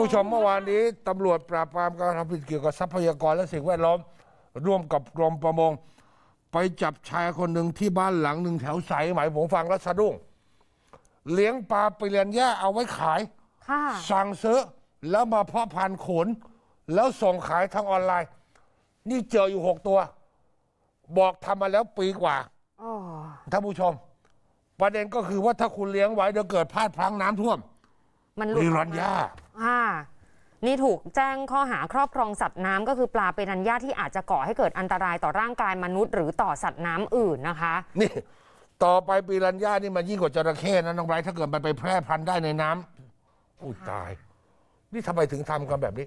ผู้ชมเมื่อวานนี้ตำรวจปราบปรามการทำผิดเกี่ยวกับทรัพยากรและสิ่งแวดล้อม ร่วมกับกรมประมง ไปจับชายคนหนึ่งที่บ้านหลังหนึ่งแถวสายไหมผมฟังแล้วสะดุ้งเลี้ยงปลาปเลียนแย่เอาไว้ขายสั่งซื้อแล้วมาเพาะพันธุ์ขนแล้วส่งขายทางออนไลน์ นี่เจออยู่หกตัว บอกทำมาแล้วปีกว่าท่านผู้ชม ประเด็นก็คือว่าถ้าคุณเลี้ยงไว้เดี๋ยวเกิดพลาดพลั้งน้ำท่วมมันุดอรีรันยาค่ะนี่ถูกแจ้งข้อหาครอบครองสัตว์น้ำ ก็คือปลาเป็นอัญญาที่อาจจะก่อให้เกิดอันตรายต่อร่างกายมนุษย์หรือต่อสัตว์น้ำอื่นนะคะ นี่ต่อไปปีรัญญานี่มันยิ่งกว่าจระเข้นะ น้องไบรท์ถ้าเกิดมันไปแพร่พันธุ์ได้ในน้ำ อุ้ยตาย นี่ทำไมถึงทำกันแบบนี้